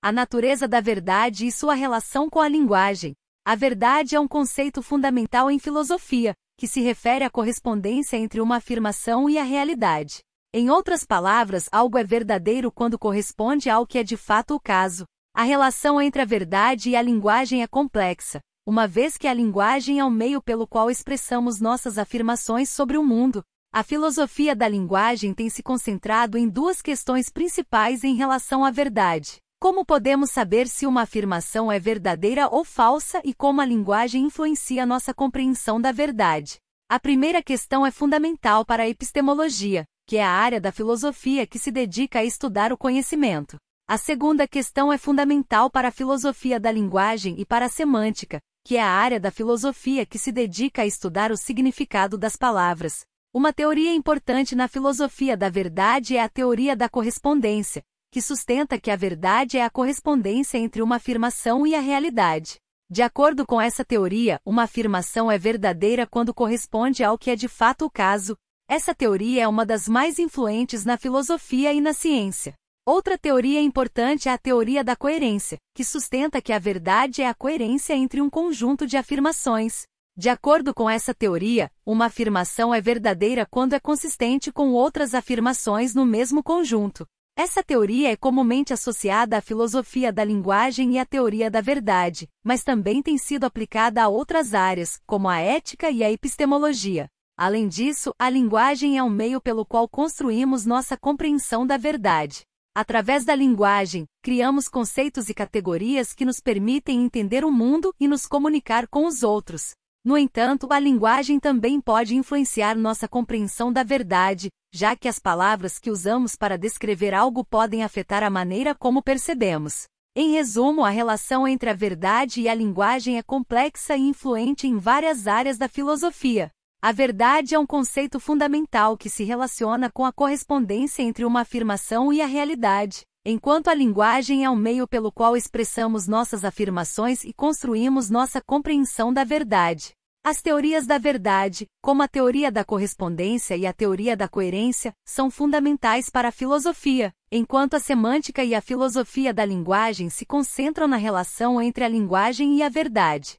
a natureza da verdade e sua relação com a linguagem. A verdade é um conceito fundamental em filosofia, que se refere à correspondência entre uma afirmação e a realidade. Em outras palavras, algo é verdadeiro quando corresponde ao que é de fato o caso. A relação entre a verdade e a linguagem é complexa, uma vez que a linguagem é o meio pelo qual expressamos nossas afirmações sobre o mundo. A filosofia da linguagem tem se concentrado em duas questões principais em relação à verdade. Como podemos saber se uma afirmação é verdadeira ou falsa e como a linguagem influencia nossa compreensão da verdade? A primeira questão é fundamental para a epistemologia, que é a área da filosofia que se dedica a estudar o conhecimento. A segunda questão é fundamental para a filosofia da linguagem e para a semântica, que é a área da filosofia que se dedica a estudar o significado das palavras. Uma teoria importante na filosofia da verdade é a teoria da correspondência, que sustenta que a verdade é a correspondência entre uma afirmação e a realidade. De acordo com essa teoria, uma afirmação é verdadeira quando corresponde ao que é de fato o caso. Essa teoria é uma das mais influentes na filosofia e na ciência. Outra teoria importante é a teoria da coerência, que sustenta que a verdade é a coerência entre um conjunto de afirmações. De acordo com essa teoria, uma afirmação é verdadeira quando é consistente com outras afirmações no mesmo conjunto. Essa teoria é comumente associada à filosofia da linguagem e à teoria da verdade, mas também tem sido aplicada a outras áreas, como a ética e a epistemologia. Além disso, a linguagem é um meio pelo qual construímos nossa compreensão da verdade. Através da linguagem, criamos conceitos e categorias que nos permitem entender o mundo e nos comunicar com os outros. No entanto, a linguagem também pode influenciar nossa compreensão da verdade, já que as palavras que usamos para descrever algo podem afetar a maneira como percebemos. Em resumo, a relação entre a verdade e a linguagem é complexa e influente em várias áreas da filosofia. A verdade é um conceito fundamental que se relaciona com a correspondência entre uma afirmação e a realidade, enquanto a linguagem é um meio pelo qual expressamos nossas afirmações e construímos nossa compreensão da verdade. As teorias da verdade, como a teoria da correspondência e a teoria da coerência, são fundamentais para a filosofia, enquanto a semântica e a filosofia da linguagem se concentram na relação entre a linguagem e a verdade.